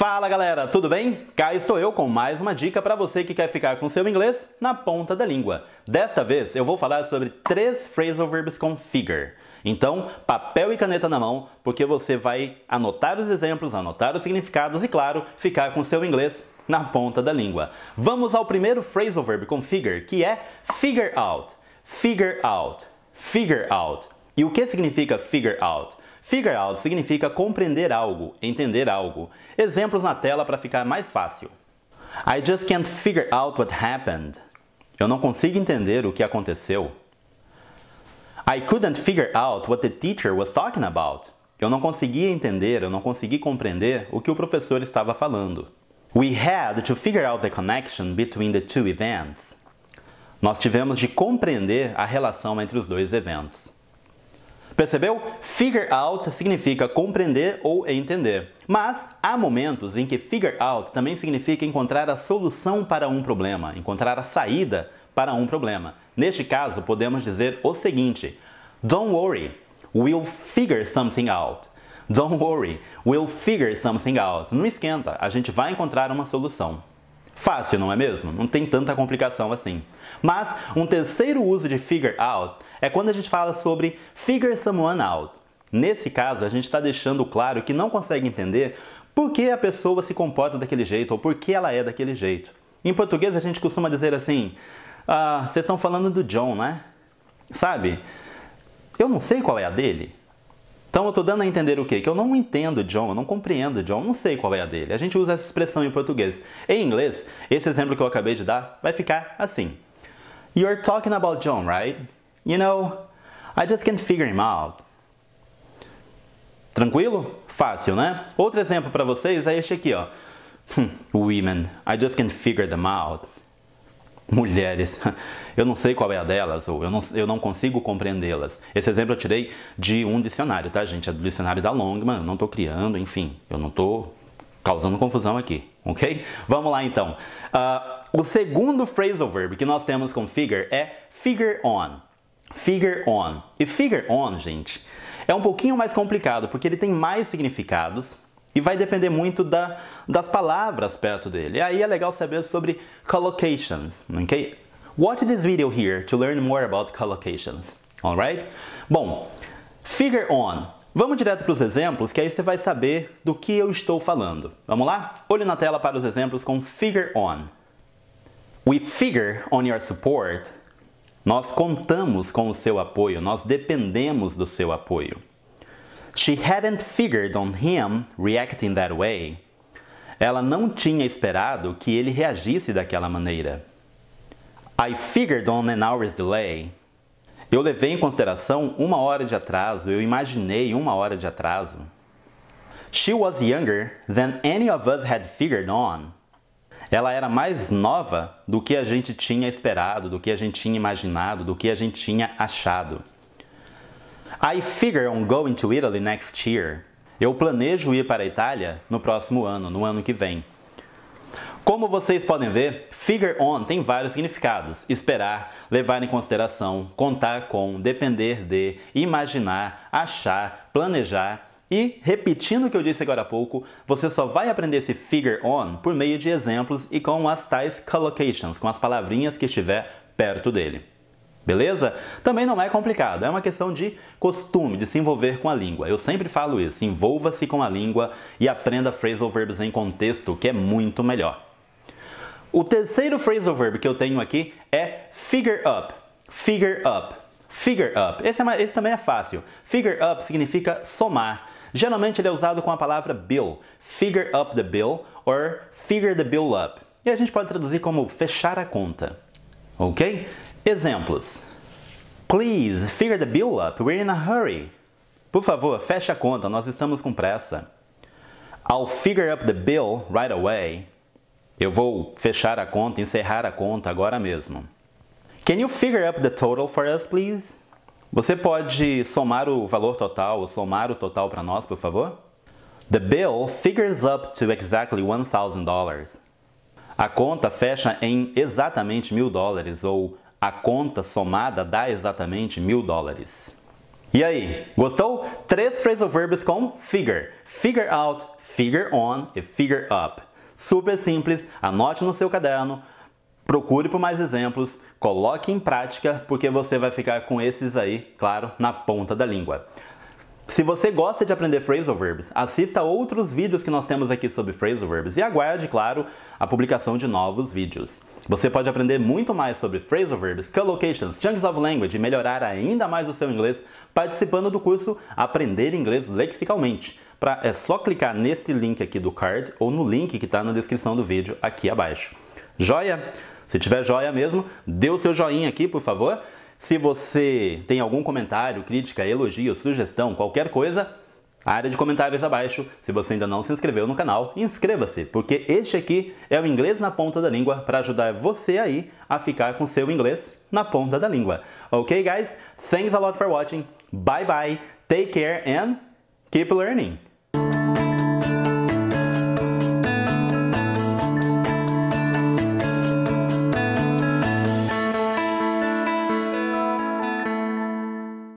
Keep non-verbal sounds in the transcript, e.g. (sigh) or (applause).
Fala galera, tudo bem? Cá estou eu com mais uma dica para você que quer ficar com seu inglês na ponta da língua. Desta vez eu vou falar sobre três phrasal verbs com figure. Então, papel e caneta na mão, porque você vai anotar os exemplos, anotar os significados e, claro, ficar com seu inglês na ponta da língua. Vamos ao primeiro phrasal verb com figure, que é figure out. Figure out. Figure out. E o que significa figure out? Figure out significa compreender algo, entender algo. Exemplos na tela para ficar mais fácil. I just can't figure out what happened. Eu não consigo entender o que aconteceu. I couldn't figure out what the teacher was talking about. Eu não conseguia entender, eu não consegui compreender o que o professor estava falando. We had to figure out the connection between the two events. Nós tivemos de compreender a relação entre os dois eventos. Percebeu? Figure out significa compreender ou entender. Mas há momentos em que figure out também significa encontrar a solução para um problema, encontrar a saída para um problema. Neste caso, podemos dizer o seguinte: Don't worry, we'll figure something out. Don't worry, we'll figure something out. Não esquenta, a gente vai encontrar uma solução. Fácil, não é mesmo? Não tem tanta complicação assim. Mas um terceiro uso de figure out é quando a gente fala sobre figure someone out. Nesse caso, a gente está deixando claro que não consegue entender por que a pessoa se comporta daquele jeito ou por que ela é daquele jeito. Em português, a gente costuma dizer assim: ah, vocês estão falando do John, né? Sabe? Eu não sei qual é a dele. Então eu estou dando a entender o quê? Que eu não entendo John. eu não compreendo John. Eu não sei qual é a dele. A gente usa essa expressão em português. Em inglês, esse exemplo que eu acabei de dar vai ficar assim. You're talking about John, right? You know, I just can't figure him out. Tranquilo? Fácil, né? Outro exemplo para vocês é este aqui, ó. Hum, women, I just can't figure them out. (laughs) mulheres. Eu não sei qual é a delas, ou eu não, eu não consigo compreendê-las. Esse exemplo eu tirei de um dicionário, tá, gente? É do dicionário da Longman, eu não estou criando, enfim, eu não estou causando confusão aqui, ok? Vamos lá então. Uh, o segundo phrasal verb que nós temos com figure é figure on. Figure on. E figure on, gente, é um pouquinho mais complicado porque ele tem mais significados e vai depender muito da, das palavras perto dele. E aí é legal saber sobre collocations, ok? Watch this video here to learn more about collocations, alright? Bom, figure on. Vamos direto para os exemplos, que aí você vai saber do que eu estou falando. Vamos lá? Olho na tela para os exemplos com figure on. We figure on your support. Nós contamos com o seu apoio, nós dependemos do seu apoio. She hadn't figured on him reacting that way. Ela não tinha esperado que ele reagisse daquela maneira. I figured on an hour's delay. Eu levei em consideração uma hora de atraso, eu imaginei uma hora de atraso. She was younger than any of us had figured on. Ela era mais nova do que a gente tinha esperado, do que a gente tinha imaginado, do que a gente tinha achado. I figure on going to Italy next year. Eu planejo ir para a Itália no próximo ano, no ano que vem. Como vocês podem ver, figure on tem vários significados: esperar, levar em consideração, contar com, depender de, imaginar, achar, planejar. E, repetindo o que eu disse agora há pouco, você só vai aprender esse figure on por meio de exemplos e com as tais collocations, com as palavrinhas que estiver perto dele. Beleza? Também não é complicado, é uma questão de costume, de se envolver com a língua. Eu sempre falo isso, envolva-se com a língua e aprenda phrasal verbs em contexto, que é muito melhor. O terceiro phrasal verb que eu tenho aqui é figure up. Figure up. Figure up. Esse, é, esse também é fácil. Figure up significa somar. Geralmente ele é usado com a palavra bill. Figure up the bill or figure the bill up. E a gente pode traduzir como fechar a conta. Ok? Exemplos: Please figure the bill up, we're in a hurry. Por favor, feche a conta, nós estamos com pressa. I'll figure up the bill right away. Eu vou fechar a conta, encerrar a conta agora mesmo. Can you figure up the total for us, please? Você pode somar o valor total ou somar o total para nós, por favor? The bill figures up to exactly $1,000. A conta fecha em exatamente mil dólares ou a conta somada dá exatamente mil dólares. E aí, gostou? Três phrasal verbs com figure. Figure out, figure on e figure up. Super simples, anote no seu caderno, procure por mais exemplos, coloque em prática, porque você vai ficar com esses aí, claro, na ponta da língua. Se você gosta de aprender phrasal verbs, assista outros vídeos que nós temos aqui sobre phrasal verbs e aguarde, claro, a publicação de novos vídeos. Você pode aprender muito mais sobre phrasal verbs, collocations, chunks of language e melhorar ainda mais o seu inglês participando do curso Aprender Inglês Lexicalmente. Pra, é só clicar nesse link aqui do card ou no link que está na descrição do vídeo aqui abaixo. Joia? Se tiver joia mesmo, dê o seu joinha aqui, por favor. Se você tem algum comentário, crítica, elogio, sugestão, qualquer coisa, a área de comentários abaixo. Se você ainda não se inscreveu no canal, inscreva-se, porque este aqui é o inglês na ponta da língua para ajudar você aí a ficar com seu inglês na ponta da língua. Ok, guys? Thanks a lot for watching. Bye bye. Take care and keep learning.